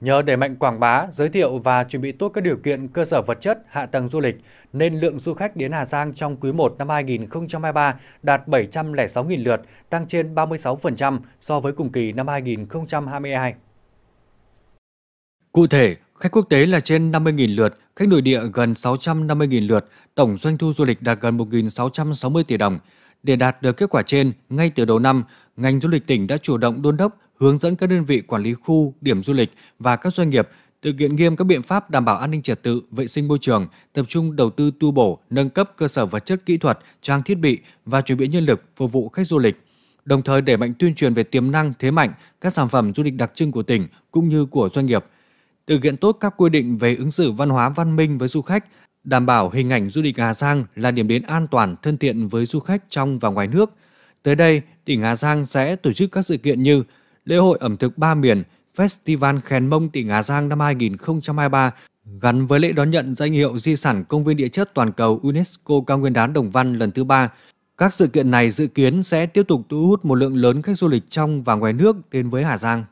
Nhờ đẩy mạnh quảng bá, giới thiệu và chuẩn bị tốt các điều kiện cơ sở vật chất, hạ tầng du lịch, nên lượng du khách đến Hà Giang trong quý 1 năm 2023 đạt 706.000 lượt, tăng trên 36% so với cùng kỳ năm 2022. Cụ thể, khách quốc tế là trên 50.000 lượt, khách nội địa gần 650.000 lượt, tổng doanh thu du lịch đạt gần 1.660 tỷ đồng. Để đạt được kết quả trên, ngay từ đầu năm, ngành du lịch tỉnh đã chủ động đôn đốc hướng dẫn các đơn vị quản lý khu, điểm du lịch và các doanh nghiệp thực hiện nghiêm các biện pháp đảm bảo an ninh trật tự, vệ sinh môi trường, tập trung đầu tư tu bổ, nâng cấp cơ sở vật chất kỹ thuật, trang thiết bị và chuẩn bị nhân lực phục vụ khách du lịch. Đồng thời đẩy mạnh tuyên truyền về tiềm năng, thế mạnh, các sản phẩm du lịch đặc trưng của tỉnh cũng như của doanh nghiệp. Thực hiện tốt các quy định về ứng xử văn hóa văn minh với du khách, đảm bảo hình ảnh du lịch Hà Giang là điểm đến an toàn, thân thiện với du khách trong và ngoài nước. Tới đây, tỉnh Hà Giang sẽ tổ chức các sự kiện như lễ hội ẩm thực ba miền Festival Khèn Mông tỉnh Hà Giang năm 2023 gắn với lễ đón nhận danh hiệu Di sản Công viên Địa chất Toàn cầu UNESCO Cao Nguyên đá Đồng Văn lần thứ ba. Các sự kiện này dự kiến sẽ tiếp tục thu hút một lượng lớn khách du lịch trong và ngoài nước đến với Hà Giang.